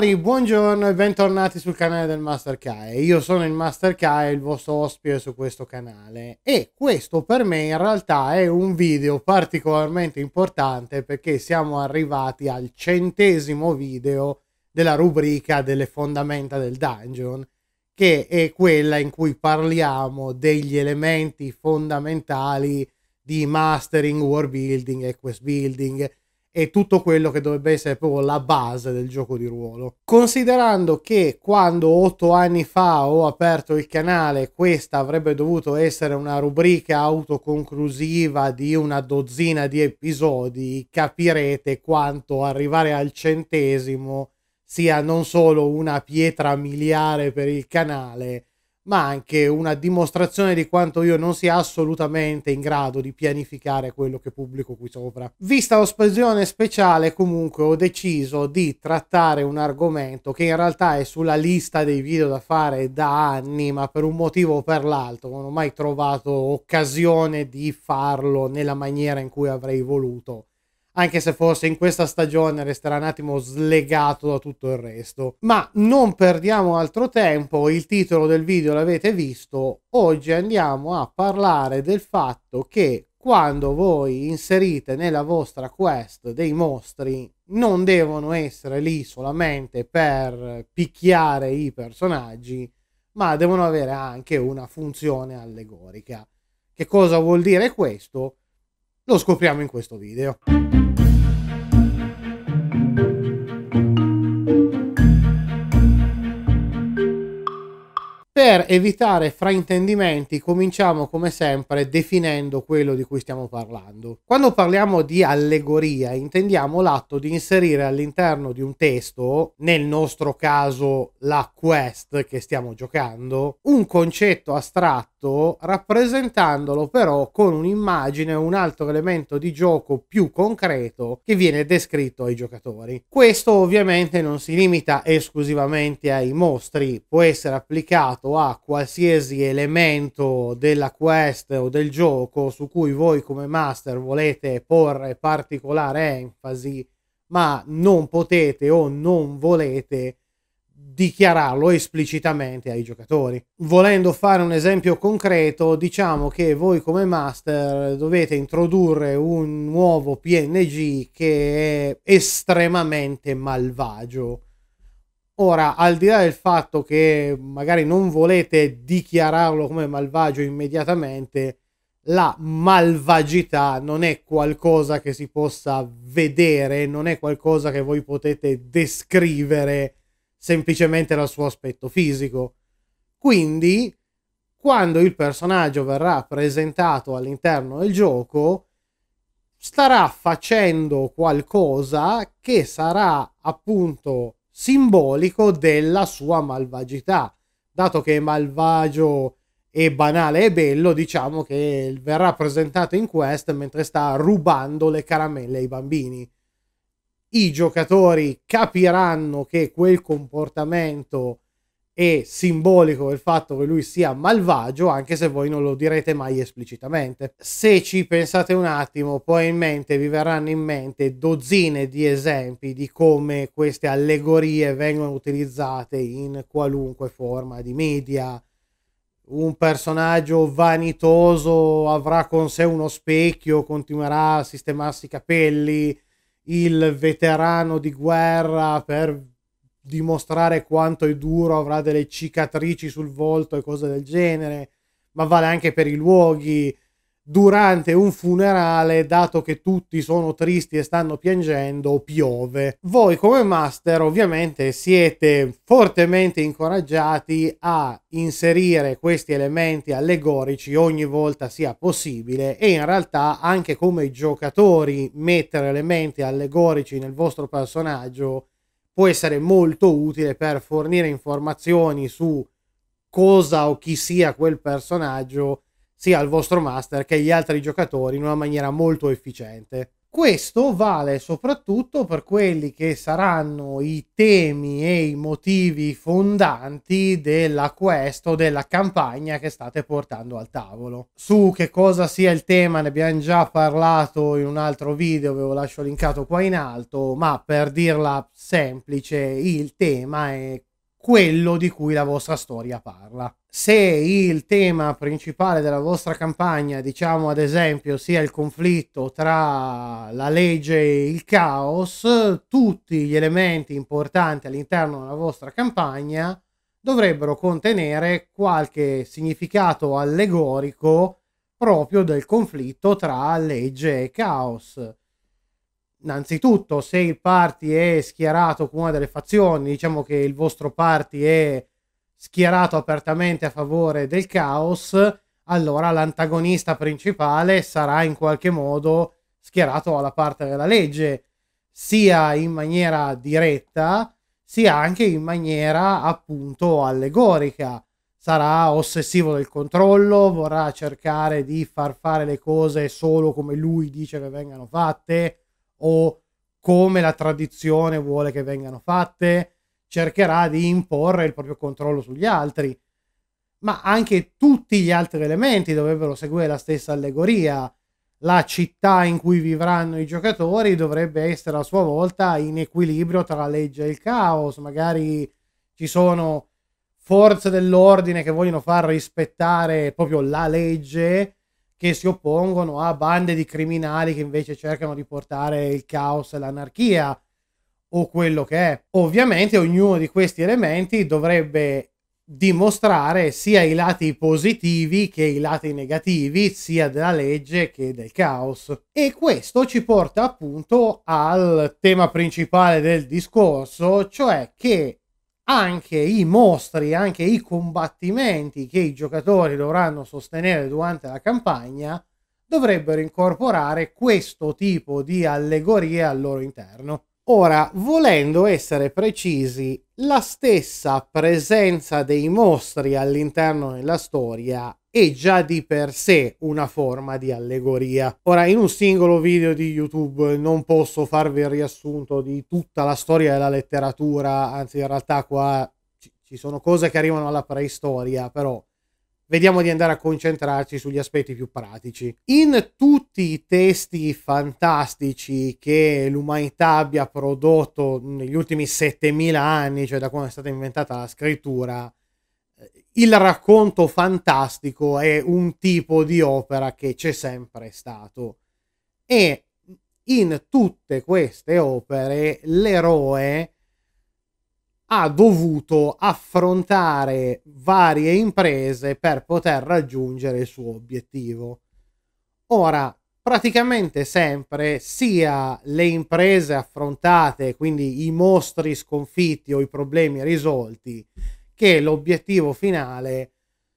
signori, buongiorno e bentornati sul canale del Master Kai. Io sono il Master Kai, il vostro ospite su questo canale e questo per me in realtà è un video particolarmente importante perché siamo arrivati al centesimo video della rubrica delle fondamenta del dungeon che è quella in cui parliamo degli elementi fondamentali di mastering, war building e quest building e tutto quello che dovrebbe essere proprio la base del gioco di ruolo. Considerando che quando otto anni fa ho aperto il canale, questa avrebbe dovuto essere una rubrica autoconclusiva di una dozzina di episodi, capirete quanto arrivare al centesimo sia non solo una pietra miliare per il canale, ma anche una dimostrazione di quanto io non sia assolutamente in grado di pianificare quello che pubblico qui sopra. Vista l'ospesione speciale comunque ho deciso di trattare un argomento che in realtà è sulla lista dei video da fare da anni ma per un motivo o per l'altro non ho mai trovato occasione di farlo nella maniera in cui avrei voluto anche se forse in questa stagione resterà un attimo slegato da tutto il resto. Ma non perdiamo altro tempo, il titolo del video l'avete visto, oggi andiamo a parlare del fatto che quando voi inserite nella vostra quest dei mostri non devono essere lì solamente per picchiare i personaggi, ma devono avere anche una funzione allegorica. Che cosa vuol dire questo? Lo scopriamo in questo video. Per evitare fraintendimenti cominciamo come sempre definendo quello di cui stiamo parlando. Quando parliamo di allegoria intendiamo l'atto di inserire all'interno di un testo, nel nostro caso la quest che stiamo giocando, un concetto astratto fatto rappresentandolo però con un'immagine, un altro elemento di gioco più concreto che viene descritto ai giocatori. Questo ovviamente non si limita esclusivamente ai mostri, può essere applicato a qualsiasi elemento della quest o del gioco su cui voi come master volete porre particolare enfasi, ma non potete o non volete dichiararlo esplicitamente ai giocatori. Volendo fare un esempio concreto, diciamo che voi come master dovete introdurre un nuovo PNG che è estremamente malvagio. Ora, al di là del fatto che magari non volete dichiararlo come malvagio immediatamente, la malvagità non è qualcosa che si possa vedere, non è qualcosa che voi potete descrivere semplicemente dal suo aspetto fisico. Quindi, quando il personaggio verrà presentato all'interno del gioco, starà facendo qualcosa che sarà appunto simbolico della sua malvagità. Dato che è malvagio e banale e bello, diciamo che verrà presentato in quest mentre sta rubando le caramelle ai bambini i giocatori capiranno che quel comportamento è simbolico del fatto che lui sia malvagio, anche se voi non lo direte mai esplicitamente. Se ci pensate un attimo, probabilmente vi verranno in mente dozzine di esempi di come queste allegorie vengono utilizzate in qualunque forma di media. Un personaggio vanitoso avrà con sé uno specchio, continuerà a sistemarsi i capelli, il veterano di guerra per dimostrare quanto è duro, avrà delle cicatrici sul volto e cose del genere, ma vale anche per i luoghi, durante un funerale, dato che tutti sono tristi e stanno piangendo, piove. Voi come master ovviamente siete fortemente incoraggiati a inserire questi elementi allegorici ogni volta sia possibile e in realtà anche come giocatori mettere elementi allegorici nel vostro personaggio può essere molto utile per fornire informazioni su cosa o chi sia quel personaggio sia al vostro master che agli altri giocatori in una maniera molto efficiente. Questo vale soprattutto per quelli che saranno i temi e i motivi fondanti della quest o della campagna che state portando al tavolo. Su che cosa sia il tema ne abbiamo già parlato in un altro video, ve lo lascio linkato qua in alto, ma per dirla semplice il tema è quello di cui la vostra storia parla. Se il tema principale della vostra campagna, diciamo ad esempio, sia il conflitto tra la legge e il caos, tutti gli elementi importanti all'interno della vostra campagna dovrebbero contenere qualche significato allegorico proprio del conflitto tra legge e caos innanzitutto se il party è schierato con una delle fazioni, diciamo che il vostro party è schierato apertamente a favore del caos, allora l'antagonista principale sarà in qualche modo schierato alla parte della legge, sia in maniera diretta, sia anche in maniera appunto allegorica. Sarà ossessivo del controllo, vorrà cercare di far fare le cose solo come lui dice che vengano fatte, o come la tradizione vuole che vengano fatte, cercherà di imporre il proprio controllo sugli altri. Ma anche tutti gli altri elementi dovrebbero seguire la stessa allegoria. La città in cui vivranno i giocatori dovrebbe essere a sua volta in equilibrio tra la legge e il caos. Magari ci sono forze dell'ordine che vogliono far rispettare proprio la legge, che si oppongono a bande di criminali che invece cercano di portare il caos e l'anarchia o quello che è. Ovviamente ognuno di questi elementi dovrebbe dimostrare sia i lati positivi che i lati negativi sia della legge che del caos e questo ci porta appunto al tema principale del discorso cioè che anche i mostri, anche i combattimenti che i giocatori dovranno sostenere durante la campagna dovrebbero incorporare questo tipo di allegorie al loro interno. Ora, volendo essere precisi, la stessa presenza dei mostri all'interno della storia è già di per sé una forma di allegoria. Ora, in un singolo video di YouTube non posso farvi il riassunto di tutta la storia della letteratura, anzi in realtà qua ci sono cose che arrivano alla preistoria, però vediamo di andare a concentrarci sugli aspetti più pratici. In tutti i testi fantastici che l'umanità abbia prodotto negli ultimi 7000 anni, cioè da quando è stata inventata la scrittura, il racconto fantastico è un tipo di opera che c'è sempre stato e in tutte queste opere l'eroe ha dovuto affrontare varie imprese per poter raggiungere il suo obiettivo. Ora, praticamente sempre sia le imprese affrontate, quindi i mostri sconfitti o i problemi risolti, che l'obiettivo finale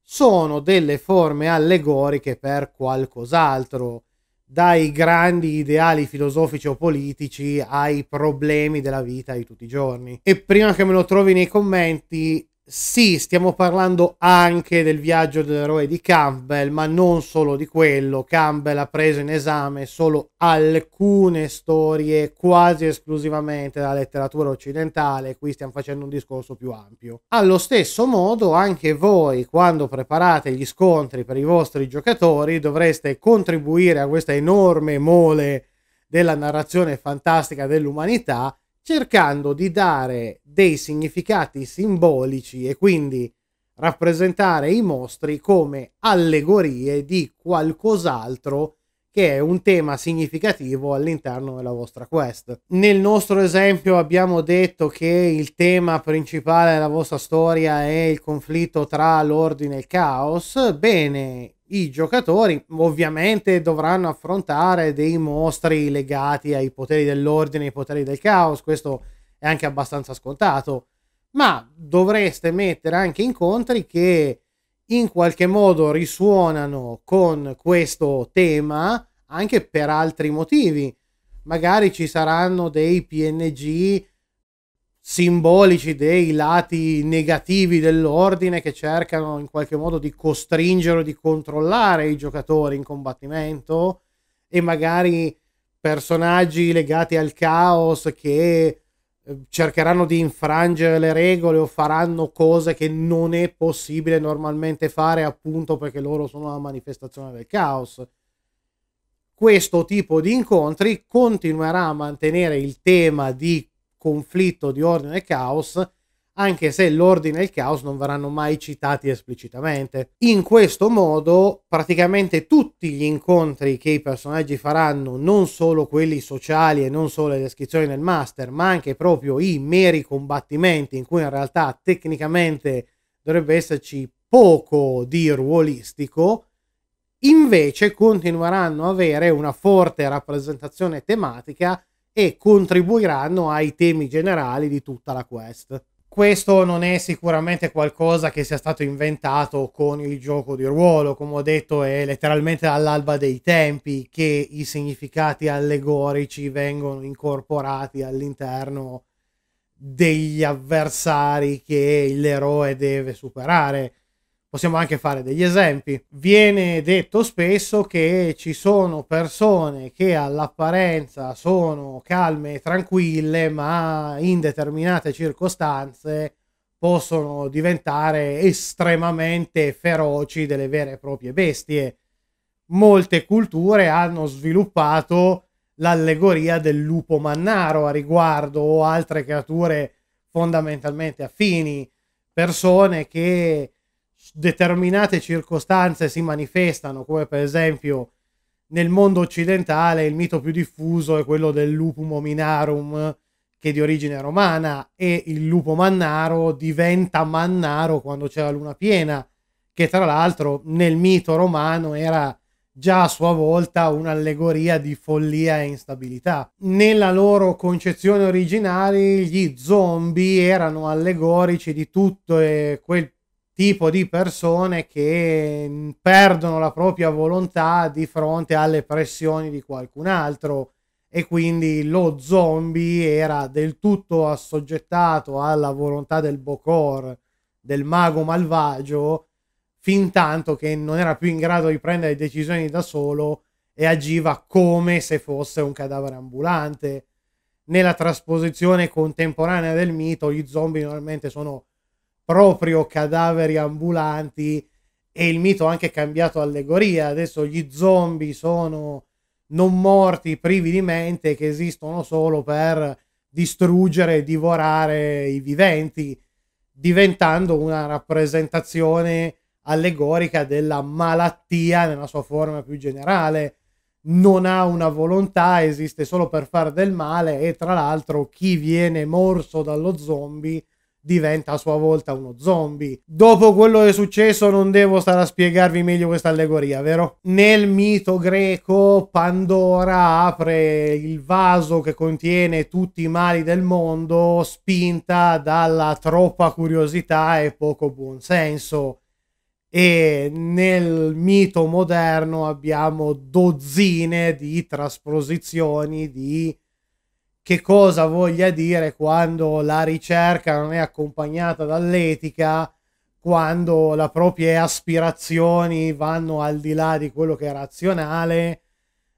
sono delle forme allegoriche per qualcos'altro, dai grandi ideali filosofici o politici ai problemi della vita di tutti i giorni. E prima che me lo trovi nei commenti, sì, stiamo parlando anche del viaggio dell'eroe di Campbell, ma non solo di quello. Campbell ha preso in esame solo alcune storie quasi esclusivamente dalla letteratura occidentale, qui stiamo facendo un discorso più ampio. Allo stesso modo, anche voi, quando preparate gli scontri per i vostri giocatori, dovreste contribuire a questa enorme mole della narrazione fantastica dell'umanità cercando di dare dei significati simbolici e quindi rappresentare i mostri come allegorie di qualcos'altro che è un tema significativo all'interno della vostra quest. Nel nostro esempio abbiamo detto che il tema principale della vostra storia è il conflitto tra l'ordine e il caos. Bene, i giocatori ovviamente dovranno affrontare dei mostri legati ai poteri dell'ordine, ai poteri del caos, questo è anche abbastanza scontato, ma dovreste mettere anche incontri che in qualche modo risuonano con questo tema anche per altri motivi. Magari ci saranno dei PNG simbolici dei lati negativi dell'ordine che cercano in qualche modo di costringere o di controllare i giocatori in combattimento e magari personaggi legati al caos che eh, cercheranno di infrangere le regole o faranno cose che non è possibile normalmente fare appunto perché loro sono la manifestazione del caos. Questo tipo di incontri continuerà a mantenere il tema di conflitto di ordine e caos, anche se l'ordine e il caos non verranno mai citati esplicitamente. In questo modo, praticamente tutti gli incontri che i personaggi faranno, non solo quelli sociali e non solo le descrizioni del master, ma anche proprio i meri combattimenti in cui in realtà tecnicamente dovrebbe esserci poco di ruolistico, invece continueranno ad avere una forte rappresentazione tematica e contribuiranno ai temi generali di tutta la quest. Questo non è sicuramente qualcosa che sia stato inventato con il gioco di ruolo, come ho detto è letteralmente all'alba dei tempi che i significati allegorici vengono incorporati all'interno degli avversari che l'eroe deve superare possiamo anche fare degli esempi. Viene detto spesso che ci sono persone che all'apparenza sono calme e tranquille, ma in determinate circostanze possono diventare estremamente feroci delle vere e proprie bestie. Molte culture hanno sviluppato l'allegoria del lupo mannaro a riguardo o altre creature fondamentalmente affini, persone che determinate circostanze si manifestano, come per esempio nel mondo occidentale il mito più diffuso è quello del lupum hominarum che è di origine romana e il lupo mannaro diventa mannaro quando c'è la luna piena, che tra l'altro nel mito romano era già a sua volta un'allegoria di follia e instabilità. Nella loro concezione originale gli zombie erano allegorici di tutto quel tipo di persone che mm, perdono la propria volontà di fronte alle pressioni di qualcun altro e quindi lo zombie era del tutto assoggettato alla volontà del Bokor, del mago malvagio, fin tanto che non era più in grado di prendere decisioni da solo e agiva come se fosse un cadavere ambulante. Nella trasposizione contemporanea del mito, gli zombie normalmente sono proprio cadaveri ambulanti e il mito ha anche cambiato allegoria. Adesso gli zombie sono non morti, privi di mente, che esistono solo per distruggere e divorare i viventi, diventando una rappresentazione allegorica della malattia nella sua forma più generale. Non ha una volontà, esiste solo per fare del male e tra l'altro chi viene morso dallo zombie diventa a sua volta uno zombie. Dopo quello che è successo non devo stare a spiegarvi meglio questa allegoria, vero? Nel mito greco Pandora apre il vaso che contiene tutti i mali del mondo spinta dalla troppa curiosità e poco buonsenso. E nel mito moderno abbiamo dozzine di trasposizioni di che cosa voglia dire quando la ricerca non è accompagnata dall'etica, quando le proprie aspirazioni vanno al di là di quello che è razionale,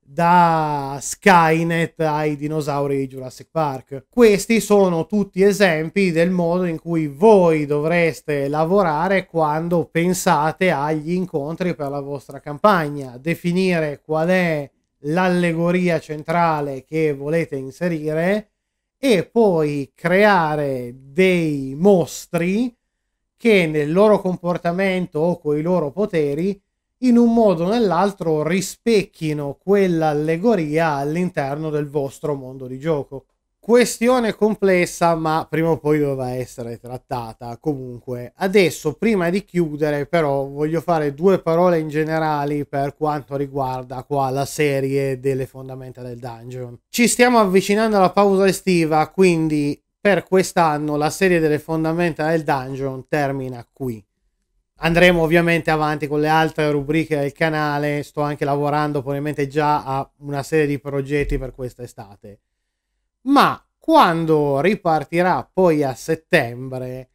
da Skynet ai dinosauri di Jurassic Park. Questi sono tutti esempi del modo in cui voi dovreste lavorare quando pensate agli incontri per la vostra campagna, definire qual è l'allegoria centrale che volete inserire e poi creare dei mostri che nel loro comportamento o coi loro poteri in un modo o nell'altro rispecchino quell'allegoria all'interno del vostro mondo di gioco. Questione complessa, ma prima o poi doveva essere trattata. Comunque, adesso, prima di chiudere, però, voglio fare due parole in generale per quanto riguarda qua la serie delle fondamenta del dungeon. Ci stiamo avvicinando alla pausa estiva, quindi per quest'anno la serie delle fondamenta del dungeon termina qui. Andremo ovviamente avanti con le altre rubriche del canale, sto anche lavorando probabilmente già a una serie di progetti per quest'estate ma quando ripartirà poi a settembre,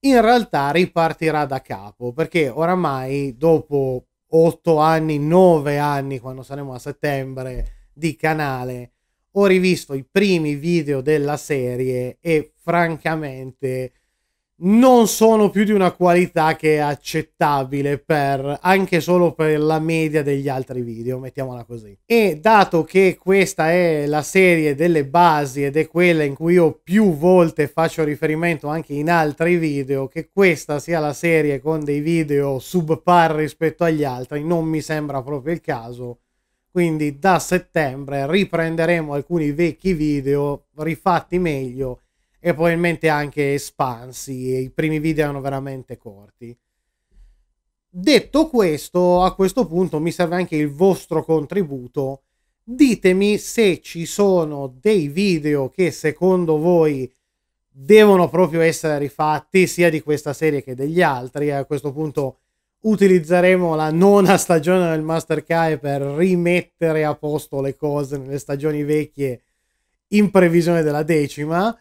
in realtà ripartirà da capo, perché oramai dopo 8 anni, 9 anni, quando saremo a settembre di canale, ho rivisto i primi video della serie e francamente non sono più di una qualità che è accettabile per anche solo per la media degli altri video, mettiamola così. E dato che questa è la serie delle basi ed è quella in cui io più volte faccio riferimento anche in altri video, che questa sia la serie con dei video subpar rispetto agli altri non mi sembra proprio il caso. Quindi da settembre riprenderemo alcuni vecchi video rifatti meglio e probabilmente anche espansi. E I primi video erano veramente corti. Detto questo, a questo punto mi serve anche il vostro contributo. Ditemi se ci sono dei video che secondo voi devono proprio essere rifatti, sia di questa serie che degli altri. A questo punto utilizzeremo la nona stagione del Mastercard per rimettere a posto le cose nelle stagioni vecchie in previsione della decima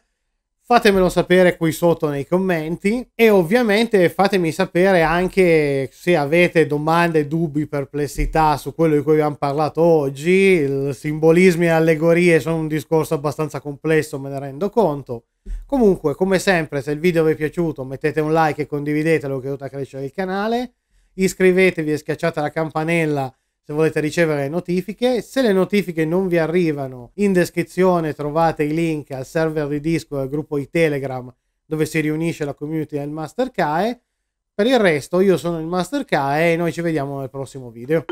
fatemelo sapere qui sotto nei commenti e ovviamente fatemi sapere anche se avete domande, dubbi, perplessità su quello di cui abbiamo parlato oggi. Il simbolismi e allegorie sono un discorso abbastanza complesso, me ne rendo conto. Comunque, come sempre, se il video vi è piaciuto mettete un like e condividetelo che aiuta a crescere il canale, iscrivetevi e schiacciate la campanella se volete ricevere notifiche. Se le notifiche non vi arrivano, in descrizione trovate i link al server di Discord e al gruppo di Telegram dove si riunisce la community del Master Kae. Per il resto io sono il Master Kae e noi ci vediamo nel prossimo video.